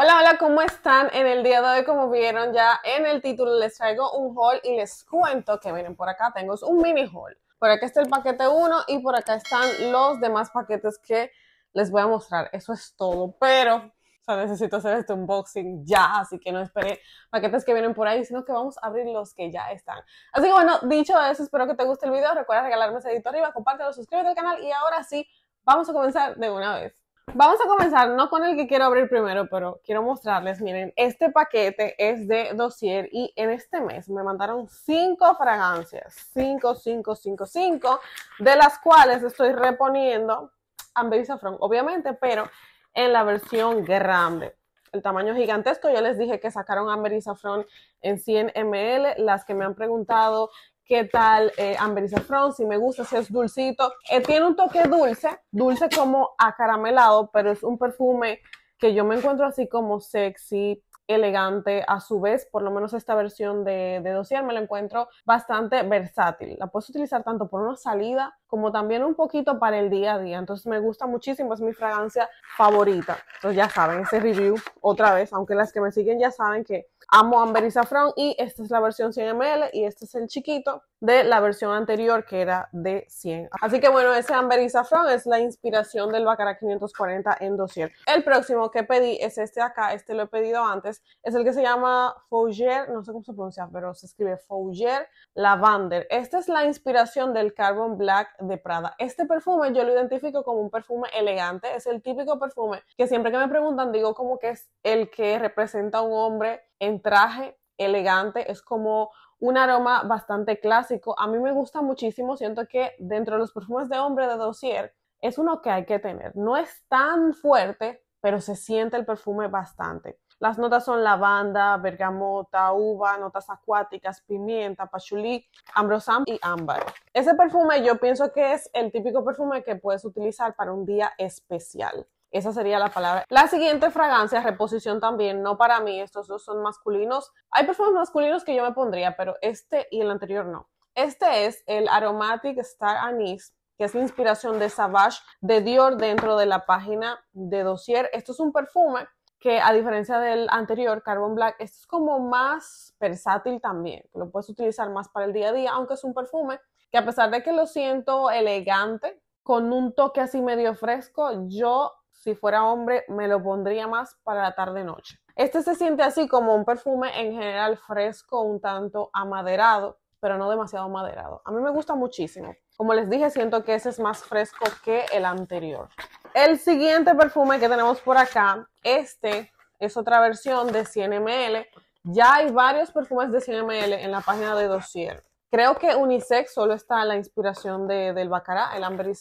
Hola, hola, ¿cómo están? En el día de hoy, como vieron ya en el título, les traigo un haul y les cuento que miren por acá, tengo un mini haul. Por acá está el paquete 1 y por acá están los demás paquetes que les voy a mostrar. Eso es todo, pero necesito hacer este unboxing ya, así que no esperé paquetes que vienen por ahí, sino que vamos a abrir los que ya están. Así que bueno, dicho eso, espero que te guste el video. Recuerda regalarme ese dedito arriba, compártelo, suscríbete al canal y ahora sí, vamos a comenzar de una vez. Vamos a comenzar, no con el que quiero abrir primero, pero quiero mostrarles, miren, este paquete es de dossier y en este mes me mandaron cinco fragancias, 5, 5, 5, 5, de las cuales estoy reponiendo Amber Saffron, obviamente, pero en la versión grande. El tamaño gigantesco, yo les dije que sacaron Amber y Saffron en 100 ml, las que me han preguntado qué tal Amberiza eh, Amber si me gusta, si es dulcito. Eh, tiene un toque dulce, dulce como acaramelado, pero es un perfume que yo me encuentro así como sexy, elegante a su vez, por lo menos esta versión de, de dossier me la encuentro bastante versátil. La puedes utilizar tanto por una salida como también un poquito para el día a día. Entonces me gusta muchísimo, es mi fragancia favorita. Entonces ya saben, ese review otra vez, aunque las que me siguen ya saben que amo Amber y Safran y esta es la versión 100 ml y este es el chiquito de la versión anterior que era de 100. Así que bueno, ese Amber y es la inspiración del Baccarat 540 en dossier. El próximo que pedí es este acá, este lo he pedido antes, es el que se llama Fougere. no sé cómo se pronuncia, pero se escribe Fougere Lavander. Esta es la inspiración del Carbon Black de Prada. Este perfume yo lo identifico como un perfume elegante, es el típico perfume que siempre que me preguntan digo como que es el que representa a un hombre en traje elegante, es como un aroma bastante clásico. A mí me gusta muchísimo, siento que dentro de los perfumes de hombre de dossier es uno que hay que tener. No es tan fuerte, pero se siente el perfume bastante. Las notas son lavanda, bergamota, uva, notas acuáticas, pimienta, pachulí, ambrosam y ámbar. Ese perfume yo pienso que es el típico perfume que puedes utilizar para un día especial. Esa sería la palabra. La siguiente fragancia, reposición también, no para mí, estos dos son masculinos. Hay perfumes masculinos que yo me pondría, pero este y el anterior no. Este es el Aromatic Star Anise que es la inspiración de Savage de Dior dentro de la página de Dossier. Esto es un perfume que a diferencia del anterior, Carbon Black, esto es como más versátil también. Lo puedes utilizar más para el día a día, aunque es un perfume que a pesar de que lo siento elegante, con un toque así medio fresco, yo si fuera hombre, me lo pondría más para la tarde-noche. Este se siente así como un perfume en general fresco, un tanto amaderado, pero no demasiado amaderado. A mí me gusta muchísimo. Como les dije, siento que ese es más fresco que el anterior. El siguiente perfume que tenemos por acá, este es otra versión de 100 ml. Ya hay varios perfumes de 100 ml en la página de Dossier. Creo que unisex solo está la inspiración del bacará, el amber y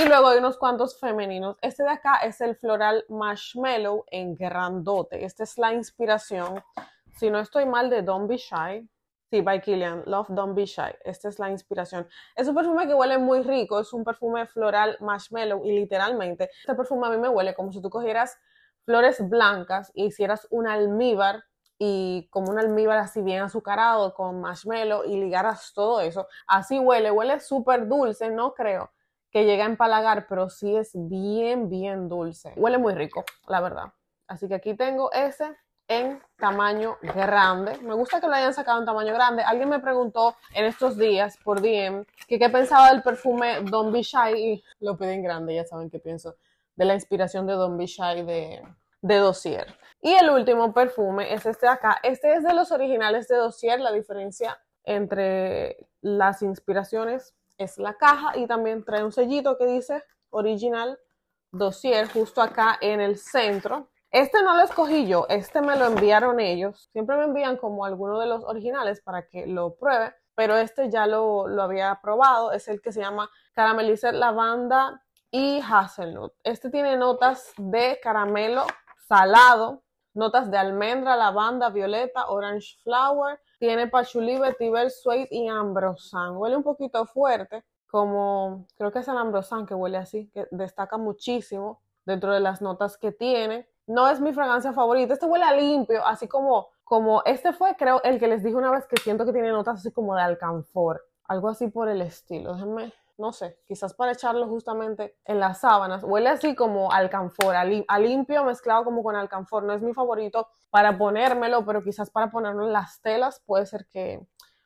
Y luego hay unos cuantos femeninos. Este de acá es el floral marshmallow en grandote. Esta es la inspiración, si no estoy mal, de Don't Be Shy. Sí, by Killian. Love Don't Be Shy. Esta es la inspiración. Es un perfume que huele muy rico. Es un perfume floral marshmallow y literalmente este perfume a mí me huele como si tú cogieras flores blancas y hicieras un almíbar y como un almíbar así bien azucarado con marshmallow y ligaras todo eso. Así huele, huele súper dulce, no creo que llegue a empalagar, pero sí es bien, bien dulce. Huele muy rico, la verdad. Así que aquí tengo ese en tamaño grande. Me gusta que lo hayan sacado en tamaño grande. Alguien me preguntó en estos días por DM que qué pensaba del perfume Don Bichai y lo pedí en grande, ya saben qué pienso, de la inspiración de Don Bichai de de Dossier. Y el último perfume es este acá. Este es de los originales de Dossier. La diferencia entre las inspiraciones es la caja y también trae un sellito que dice original dossier justo acá en el centro. Este no lo escogí yo, este me lo enviaron ellos. Siempre me envían como alguno de los originales para que lo pruebe, pero este ya lo, lo había probado. Es el que se llama Caramelizer Lavanda y Hazelnut. Este tiene notas de caramelo, salado, notas de almendra, lavanda, violeta, orange flower, tiene pachulí, vetiver, suede y ambrosan. Huele un poquito fuerte, como creo que es el ambrosán que huele así, que destaca muchísimo dentro de las notas que tiene. No es mi fragancia favorita, este huele a limpio, así como, como este fue, creo, el que les dije una vez que siento que tiene notas así como de alcanfor, algo así por el estilo. Déjenme no sé, quizás para echarlo justamente en las sábanas. Huele así como alcanfor, a, a, limpio mezclado como con alcanfor. No es mi favorito para ponérmelo, pero quizás para ponerlo en las telas puede ser que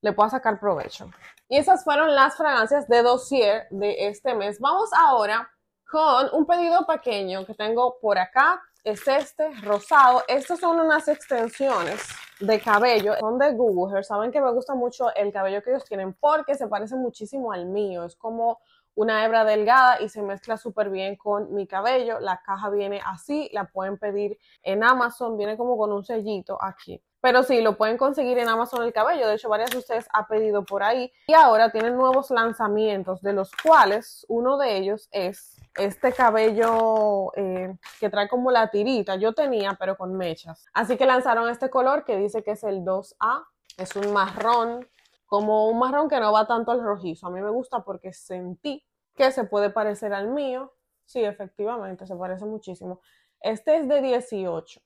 le pueda sacar provecho. Y esas fueron las fragancias de dossier de este mes. Vamos ahora con un pedido pequeño que tengo por acá es este rosado. Estas son unas extensiones de cabello, son de Google Hair. Saben que me gusta mucho el cabello que ellos tienen porque se parece muchísimo al mío. Es como una hebra delgada y se mezcla súper bien con mi cabello. La caja viene así, la pueden pedir en Amazon, viene como con un sellito aquí. Pero sí, lo pueden conseguir en Amazon el cabello. De hecho, varias de ustedes ha pedido por ahí. Y ahora tienen nuevos lanzamientos, de los cuales uno de ellos es este cabello eh, que trae como la tirita. Yo tenía, pero con mechas. Así que lanzaron este color que dice que es el 2A. Es un marrón, como un marrón que no va tanto al rojizo. A mí me gusta porque sentí que se puede parecer al mío. Sí, efectivamente, se parece muchísimo. Este es de 18,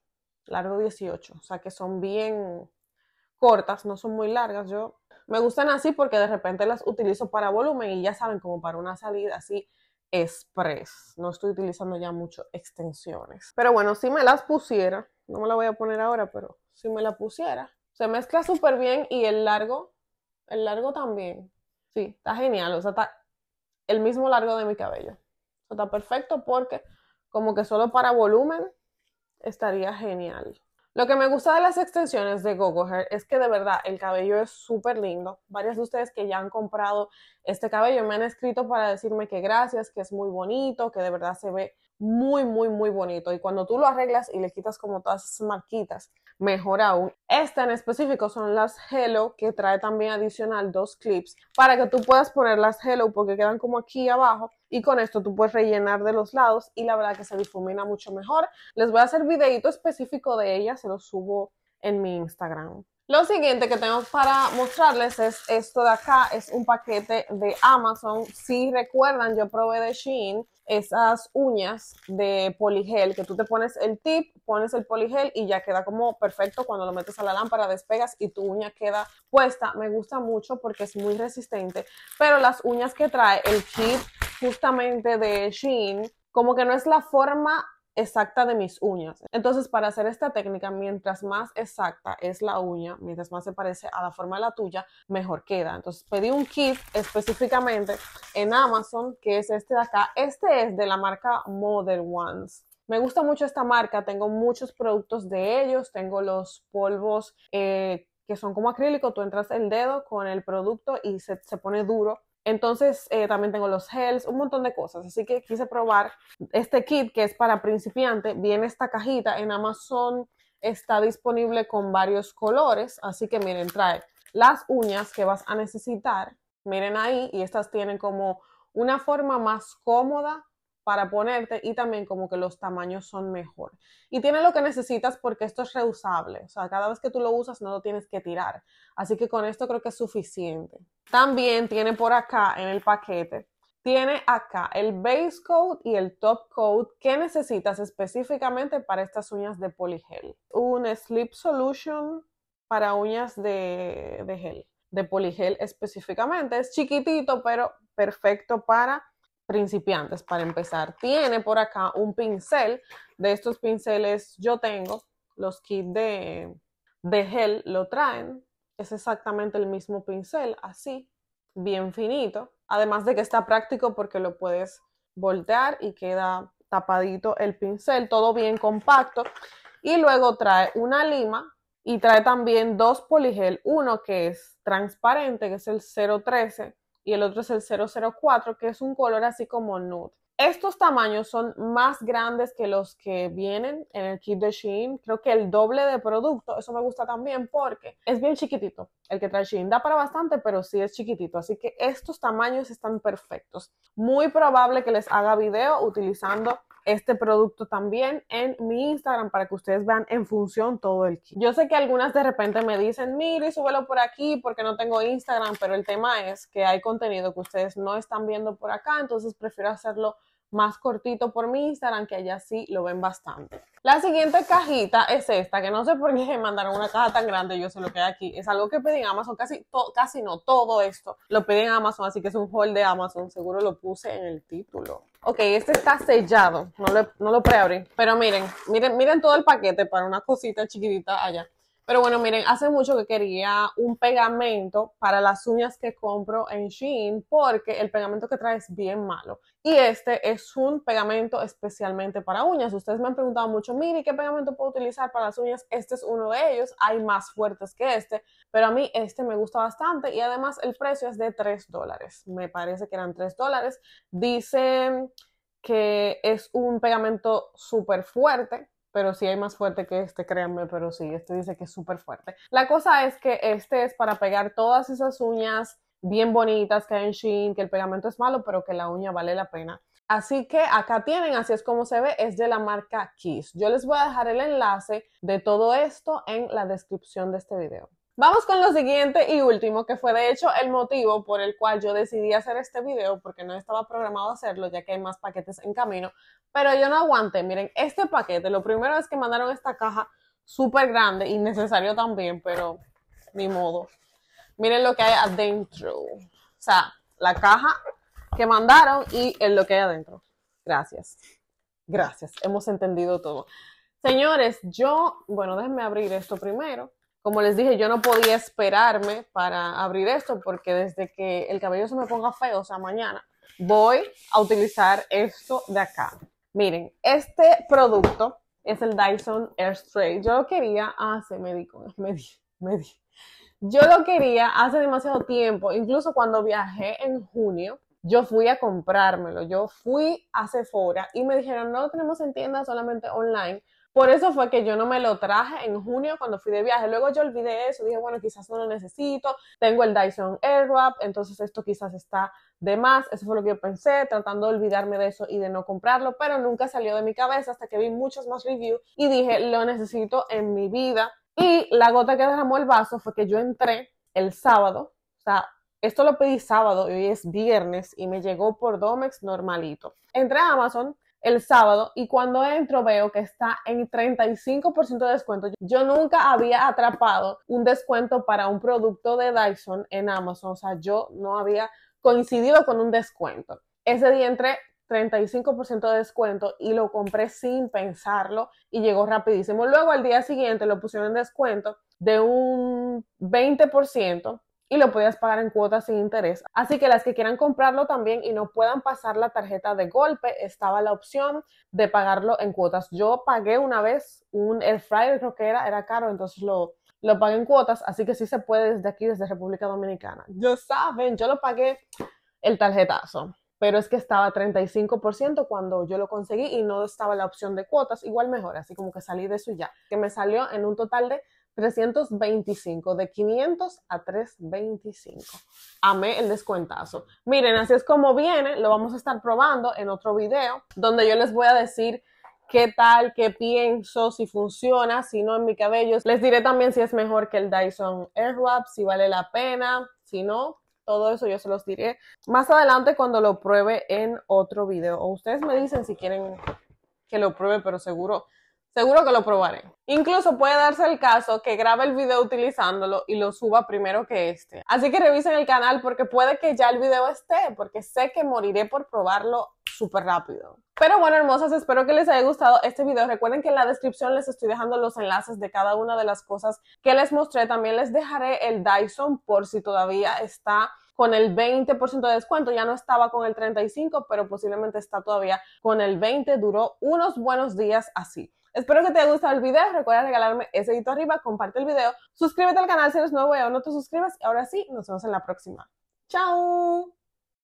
largo 18, o sea que son bien cortas, no son muy largas. Yo me gustan así porque de repente las utilizo para volumen y ya saben, como para una salida así express. No estoy utilizando ya mucho extensiones. Pero bueno, si me las pusiera, no me la voy a poner ahora, pero si me la pusiera, se mezcla súper bien y el largo, el largo también. Sí, está genial. O sea, está el mismo largo de mi cabello. O está perfecto porque como que solo para volumen estaría genial. Lo que me gusta de las extensiones de Gogo Hair es que de verdad el cabello es súper lindo. Varias de ustedes que ya han comprado este cabello me han escrito para decirme que gracias, que es muy bonito, que de verdad se ve muy, muy, muy bonito. Y cuando tú lo arreglas y le quitas como todas esas marquitas, mejor aún. Esta en específico son las Hello, que trae también adicional dos clips para que tú puedas poner las Hello porque quedan como aquí abajo. Y con esto tú puedes rellenar de los lados y la verdad que se difumina mucho mejor. Les voy a hacer videito específico de ella, se lo subo en mi Instagram. Lo siguiente que tengo para mostrarles es esto de acá, es un paquete de Amazon. Si recuerdan, yo probé de Shein esas uñas de poligel, que tú te pones el tip, pones el poligel y ya queda como perfecto cuando lo metes a la lámpara, despegas y tu uña queda puesta. Me gusta mucho porque es muy resistente, pero las uñas que trae el chip justamente de Shein, como que no es la forma exacta de mis uñas. Entonces, para hacer esta técnica, mientras más exacta es la uña, mientras más se parece a la forma de la tuya, mejor queda. Entonces, pedí un kit específicamente en Amazon, que es este de acá. Este es de la marca Model Ones. Me gusta mucho esta marca, tengo muchos productos de ellos, tengo los polvos eh, que son como acrílico, tú entras el dedo con el producto y se, se pone duro entonces eh, también tengo los gels, un montón de cosas. Así que quise probar este kit que es para principiante. Viene esta cajita en Amazon, está disponible con varios colores. Así que miren, trae las uñas que vas a necesitar. Miren ahí y estas tienen como una forma más cómoda para ponerte y también como que los tamaños son mejor. Y tiene lo que necesitas porque esto es reusable, o sea, cada vez que tú lo usas no lo tienes que tirar. Así que con esto creo que es suficiente. También tiene por acá en el paquete, tiene acá el base coat y el top coat que necesitas específicamente para estas uñas de poligel. Un slip solution para uñas de, de gel, de poligel específicamente. Es chiquitito, pero perfecto para principiantes para empezar. Tiene por acá un pincel. De estos pinceles yo tengo. Los kits de, de gel lo traen. Es exactamente el mismo pincel, así, bien finito. Además de que está práctico porque lo puedes voltear y queda tapadito el pincel, todo bien compacto. Y luego trae una lima y trae también dos poligel, uno que es transparente, que es el 013, y el otro es el 004, que es un color así como nude. Estos tamaños son más grandes que los que vienen en el kit de Shein. Creo que el doble de producto, eso me gusta también porque es bien chiquitito. El que trae Shein da para bastante, pero sí es chiquitito. Así que estos tamaños están perfectos. Muy probable que les haga video utilizando este producto también en mi Instagram para que ustedes vean en función todo el kit. Yo sé que algunas de repente me dicen, mire, súbelo por aquí porque no tengo Instagram, pero el tema es que hay contenido que ustedes no están viendo por acá, entonces prefiero hacerlo más cortito por mi Instagram, que allá sí lo ven bastante. La siguiente cajita es esta, que no sé por qué me mandaron una caja tan grande, yo sé lo que aquí. Es algo que pedí Amazon, casi, casi no, todo esto lo pedí en Amazon, así que es un haul de Amazon, seguro lo puse en el título. Ok, este está sellado, no lo, no lo puedo pero miren, miren, miren todo el paquete para una cosita chiquitita allá. Pero bueno, miren, hace mucho que quería un pegamento para las uñas que compro en Shein porque el pegamento que trae es bien malo. Y este es un pegamento especialmente para uñas. Ustedes me han preguntado mucho, miren, ¿qué pegamento puedo utilizar para las uñas? Este es uno de ellos. Hay más fuertes que este, pero a mí este me gusta bastante y además el precio es de 3 dólares. Me parece que eran 3 dólares. Dicen que es un pegamento súper fuerte, pero sí hay más fuerte que este, créanme, pero sí, este dice que es súper fuerte. La cosa es que este es para pegar todas esas uñas bien bonitas que hay en Shein, que el pegamento es malo, pero que la uña vale la pena. Así que acá tienen, así es como se ve, es de la marca Kiss. Yo les voy a dejar el enlace de todo esto en la descripción de este video. Vamos con lo siguiente y último, que fue de hecho el motivo por el cual yo decidí hacer este video, porque no estaba programado hacerlo, ya que hay más paquetes en camino, pero yo no aguanté. Miren, este paquete, lo primero es que mandaron esta caja súper grande, innecesario también, pero ni modo. Miren lo que hay adentro. O sea, la caja que mandaron y lo que hay adentro. Gracias. Gracias. Hemos entendido todo. Señores, yo, bueno, déjenme abrir esto primero como les dije, yo no podía esperarme para abrir esto porque desde que el cabello se me ponga feo, o sea, mañana, voy a utilizar esto de acá. Miren, este producto es el Dyson Airstray. Yo lo quería hace, me di, me Yo lo quería hace demasiado tiempo, incluso cuando viajé en junio, yo fui a comprármelo. Yo fui a Sephora y me dijeron, no lo tenemos en tienda, solamente online. Por eso fue que yo no me lo traje en junio cuando fui de viaje. Luego yo olvidé eso, dije, bueno, quizás no lo necesito, tengo el Dyson Airwrap, entonces esto quizás está de más. Eso fue lo que yo pensé, tratando de olvidarme de eso y de no comprarlo, pero nunca salió de mi cabeza hasta que vi muchos más reviews y dije, lo necesito en mi vida. Y la gota que derramó el vaso fue que yo entré el sábado, o sea, esto lo pedí sábado y hoy es viernes y me llegó por Domex normalito. Entré a Amazon, el sábado y cuando entro veo que está en 35% de descuento. Yo nunca había atrapado un descuento para un producto de Dyson en Amazon, o sea, yo no había coincidido con un descuento. Ese día entré 35% de descuento y lo compré sin pensarlo y llegó rapidísimo. Luego al día siguiente lo pusieron en descuento de un 20% y lo podías pagar en cuotas sin interés. Así que las que quieran comprarlo también y no puedan pasar la tarjeta de golpe, estaba la opción de pagarlo en cuotas. Yo pagué una vez un air fryer, creo que era, era caro, entonces lo, lo pagué en cuotas, así que sí se puede desde aquí, desde República Dominicana. Yo saben, yo lo pagué el tarjetazo pero es que estaba 35% cuando yo lo conseguí y no estaba la opción de cuotas, igual mejor, así como que salí de eso ya, que me salió en un total de 325, de 500 a 325. Amé el descuentazo. Miren, así es como viene, lo vamos a estar probando en otro video, donde yo les voy a decir qué tal, qué pienso, si funciona, si no en mi cabello. Les diré también si es mejor que el Dyson Airwrap, si vale la pena, si no, todo eso yo se los diré más adelante cuando lo pruebe en otro video. O ustedes me dicen si quieren que lo pruebe, pero seguro Seguro que lo probaré. Incluso puede darse el caso que grabe el video utilizándolo y lo suba primero que este. Así que revisen el canal porque puede que ya el video esté, porque sé que moriré por probarlo súper rápido. Pero bueno, hermosas, espero que les haya gustado este video. Recuerden que en la descripción les estoy dejando los enlaces de cada una de las cosas que les mostré. También les dejaré el Dyson por si todavía está con el 20% de descuento. Ya no estaba con el 35, pero posiblemente está todavía con el 20. Duró unos buenos días así. Espero que te haya gustado el video. Recuerda regalarme ese dedito arriba, comparte el video, suscríbete al canal si eres nuevo y aún no te suscribes. y Ahora sí, nos vemos en la próxima. ¡Chao!